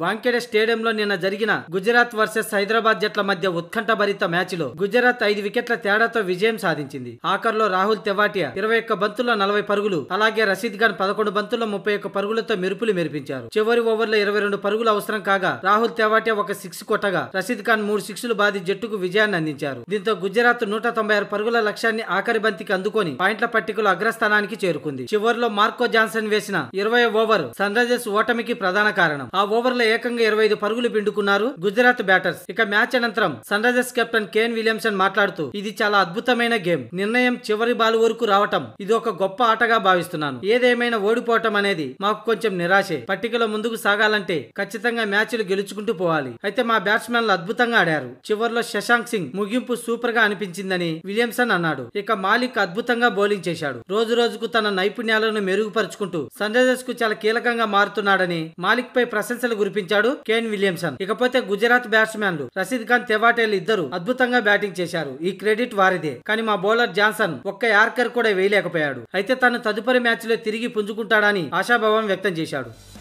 వాంఖేడే స్టేడియంలో నిన్న జరిగిన గుజరాత్ వర్సెస్ హైదరాబాద్ జట్ల మధ్య ఉత్కంఠభరిత మ్యాచ్లో గుజరాత్ ఐదు వికెట్ల తేడాతో విజయం సాధించింది ఆఖర్లో రాహుల్ తెవాటియా ఇరవై ఒక్క బంతుల్లో నలభై పరుగులు అలాగే రషీద్ ఖాన్ పదకొండు బంతుల్లో ముప్పై ఒక్క పరుగులతో మెరుపులు మెరిపించారు చివరి ఓవర్లో ఇరవై రెండు పరుగులు అవసరం కాగా రాహుల్ తెవాటియా ఒక సిక్స్ కొట్టగా రషీద్ ఖాన్ మూడు సిక్స్లు బాధి జట్టుకు విజయాన్ని అందించారు దీంతో గుజరాత్ నూట తొంభై ఆరు పరుగుల లక్ష్యాన్ని ఆఖరి బంతికి అందుకొని పాయింట్ల పట్టికలో అగ్రస్థానానికి చేరుకుంది చివరిలో మార్కో జాన్సన్ వేసిన ఇరవై ఓవర్ సన్ రైజర్స్ ఓటమికి ప్రధాన కారణం ఆ ఓవర్లో ఏకంగా ఇరవై ఐదు పరుగులు పిండుకున్నారు గుజరాత్ బ్యాటర్స్ ఇక మ్యాచ్ అనంతరం sunrisers captain Kane Williamson మాట్లాడుతూ ఇది చాలా అద్భుతమైన గేమ్ నిర్ణయం చివరి బాల్ వరకు రావటం ఇది ఒక గొప్ప ఆటగా భావిస్తున్నాను ఏదేమైనా ఓడిపోవటం అనేది మాకు కొంచెం నిరాశే పట్టికలో ముందుకు సాగాలంటే ఖచ్చితంగా మ్యాచ్లు గెలుచుకుంటూ పోవాలి అయితే మా బ్యాట్స్మెన్లు అద్భుతంగా ఆడారు చివరిలో శశాంక్ సింగ్ ముగింపు సూపర్ గా అనిపించిందని విలియమ్సన్ అన్నాడు ఇక మాలిక్ అద్భుతంగా బౌలింగ్ చేశాడు రోజు రోజుకు తన నైపుణ్యాలను మెరుగుపరుచుకుంటూ సన్ రైజర్స్ కు చాలా కీలకంగా మారుతున్నాడని మాలిక్ పై ప్రశంసలు గురిపించారు గెలిపించాడు కేన్ విలియమ్సన్ ఇకపోతే గుజరాత్ బ్యాట్స్మెన్లు రషీద్ ఖాన్ తెవాటేల్ ఇద్దరు అద్భుతంగా బ్యాటింగ్ చేశారు ఈ క్రెడిట్ వారిదే కానీ మా బౌలర్ జాన్సన్ ఒక్క యార్కర్ కూడా వేయలేకపోయాడు అయితే తను తదుపరి మ్యాచ్లో తిరిగి పుంజుకుంటాడని ఆశాభావం వ్యక్తం చేశాడు